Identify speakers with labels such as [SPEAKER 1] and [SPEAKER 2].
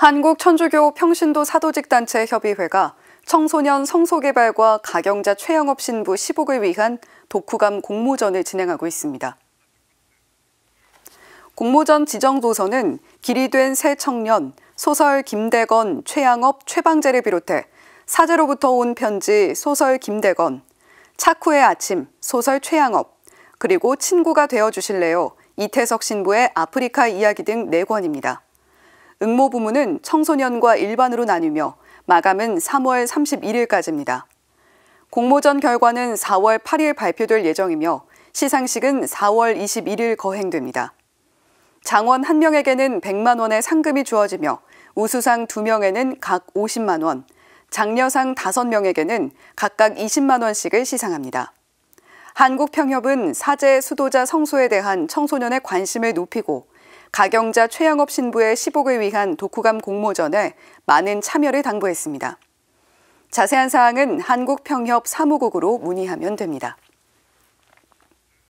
[SPEAKER 1] 한국 천주교 평신도 사도직단체 협의회가 청소년 성소개발과 가경자 최영업 신부 시5을 위한 독후감 공모전을 진행하고 있습니다. 공모전 지정 도서는 길이 된 새 청년, 소설 김대건, 최양업, 최방재를 비롯해 사제로부터 온 편지, 소설 김대건, 차쿠의 아침, 소설 최양업, 그리고 친구가 되어 주실래요, 이태석 신부의 아프리카 이야기 등 4권입니다. 응모 부문은 청소년과 일반으로 나뉘며 마감은 3월 31일까지입니다. 공모전 결과는 4월 8일 발표될 예정이며 시상식은 4월 21일 거행됩니다. 장원 1명에게는 100만 원의 상금이 주어지며 우수상 2명에는 각 50만 원, 장려상 5명에게는 각각 20만 원씩을 시상합니다. 한국평협은 사제 수도자 성소에 대한 청소년의 관심을 높이고 가경자 최양업 신부의 시복을 위한 독후감 공모전에 많은 참여를 당부했습니다. 자세한 사항은 한국평협 사무국으로 문의하면 됩니다.